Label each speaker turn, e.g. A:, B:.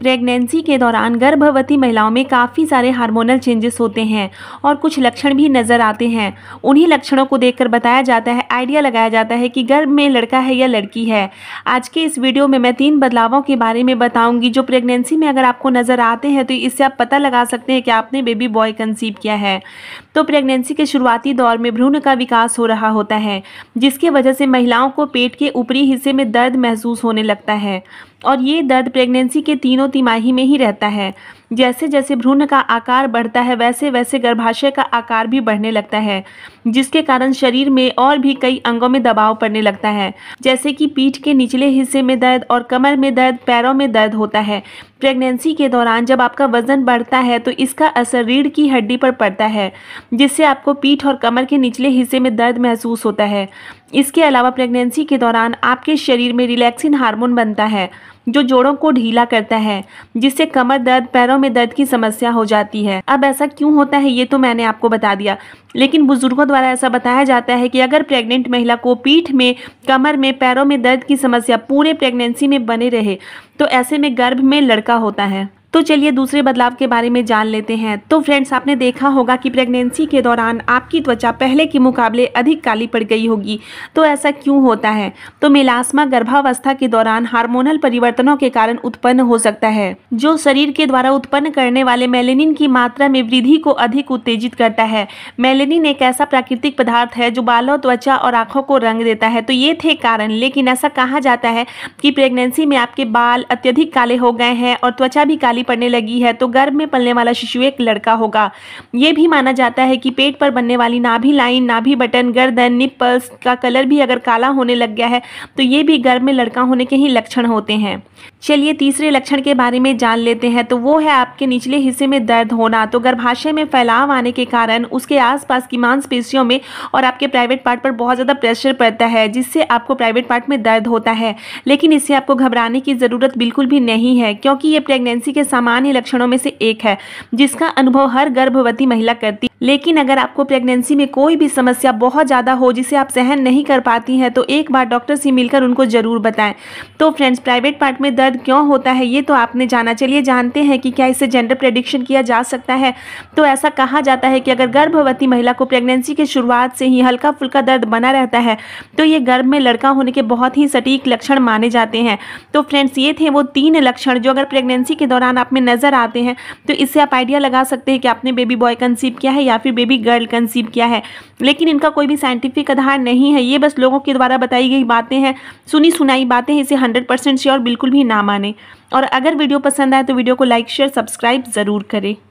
A: pregnancy के दौरान गर्भवती महिलाओं में काफ़ी सारे हार्मोनल चेंजेस होते हैं और कुछ लक्षण भी नज़र आते हैं उन्हीं लक्षणों को देखकर बताया जाता है आइडिया लगाया जाता है कि गर्भ में लड़का है या लड़की है आज के इस वीडियो में मैं तीन बदलावों के बारे में बताऊंगी जो प्रेगनेंसी में अगर आपको नज़र आते हैं तो इससे आप पता लगा सकते हैं कि आपने बेबी बॉय कंसीव किया है तो प्रेगनेंसी के शुरुआती दौर में भ्रूण का विकास हो रहा होता है जिसकी वजह से महिलाओं को पेट के ऊपरी हिस्से में दर्द महसूस होने लगता है और ये दर्द प्रेगनेंसी के तीनों तिमाही में ही रहता है जैसे जैसे भ्रूण का आकार बढ़ता है वैसे वैसे गर्भाशय का आकार भी बढ़ने लगता है जिसके कारण शरीर में और भी कई अंगों में दबाव पड़ने लगता है जैसे कि पीठ के निचले हिस्से में दर्द और कमर में दर्द पैरों में दर्द होता है प्रेगनेंसी के दौरान जब आपका वजन बढ़ता है तो इसका असर रीढ़ की हड्डी पर पड़ता है जिससे आपको पीठ और कमर के निचले हिस्से में दर्द महसूस होता है इसके अलावा प्रेगनेंसी के दौरान आपके शरीर में रिलैक्सिन हार्मोन बनता है जो जोड़ों को ढीला करता है जिससे कमर दर्द पैरों में दर्द की समस्या हो जाती है अब ऐसा क्यों होता है ये तो मैंने आपको बता दिया लेकिन बुजुर्गों द्वारा ऐसा बताया जाता है कि अगर प्रेग्नेंट महिला को पीठ में कमर में पैरों में दर्द की समस्या पूरे प्रेगनेंसी में बने रहे तो ऐसे में गर्भ में लड़का होता है तो चलिए दूसरे बदलाव के बारे में जान लेते हैं तो फ्रेंड्स आपने देखा होगा कि प्रेगनेंसी के दौरान आपकी त्वचा पहले के मुकाबले अधिक काली पड़ गई होगी तो ऐसा क्यों होता है तो मेलास्मा गर्भावस्था के दौरान हार्मोनल परिवर्तनों के कारण उत्पन्न हो सकता है जो शरीर के द्वारा उत्पन्न करने वाले मेलेनिन की मात्रा में वृद्धि को अधिक उत्तेजित करता है मेलेनिन एक ऐसा प्राकृतिक पदार्थ है जो बालों त्वचा और आँखों को रंग देता है तो ये थे कारण लेकिन ऐसा कहा जाता है कि प्रेगनेंसी में आपके बाल अत्यधिक काले हो गए हैं और त्वचा भी काली खाली पड़ने लगी है तो गर्भ में पलने वाला शिशु एक लड़का होगा ये भी माना जाता है कि पेट पर बनने वाली नाभि लाइन नाभि बटन गर्दन निप्पल्स का कलर भी अगर काला होने लग गया है तो ये भी गर्भ में लड़का होने के ही लक्षण होते हैं चलिए तीसरे लक्षण के बारे में जान लेते हैं तो वो है आपके निचले हिस्से में दर्द होना तो गर्भाशय में फैलाव आने के कारण उसके आसपास की मांसपेशियों में और आपके प्राइवेट पार्ट पर बहुत ज़्यादा प्रेशर पड़ता है जिससे आपको प्राइवेट पार्ट में दर्द होता है लेकिन इससे आपको घबराने की ज़रूरत बिल्कुल भी नहीं है क्योंकि ये प्रेगनेंसी के सामान्य लक्षणों में से एक है जिसका अनुभव हर गर्भवती महिला करती लेकिन अगर आपको प्रेगनेंसी में कोई भी समस्या बहुत ज़्यादा हो जिसे आप सहन नहीं कर पाती हैं तो एक बार डॉक्टर से मिलकर उनको ज़रूर बताएं तो फ्रेंड्स प्राइवेट पार्ट में दर्द क्यों होता है ये तो आपने जाना चलिए जानते हैं कि क्या इसे जेंडर प्रडिक्शन किया जा सकता है तो ऐसा कहा जाता है कि अगर गर्भवती महिला को प्रेगनेंसी के शुरुआत से ही हल्का फुल्का दर्द बना रहता है तो ये गर्भ में लड़का होने के बहुत ही सटीक लक्षण माने जाते हैं तो फ्रेंड्स ये थे वो तीन लक्षण जो अगर प्रेगनेंसी के दौरान आप में नज़र आते हैं तो इससे आप आइडिया लगा सकते हैं कि आपने बेबी बॉय कंसीव किया है या फिर बेबी गर्ल कंसीव किया है लेकिन इनका कोई भी साइंटिफिक आधार नहीं है ये बस लोगों के द्वारा बताई गई बातें हैं सुनी सुनाई बातें हैं इसे हंड्रेड परसेंट श्योर बिल्कुल भी ना माने और अगर वीडियो पसंद आए तो वीडियो को लाइक शेयर सब्सक्राइब ज़रूर करें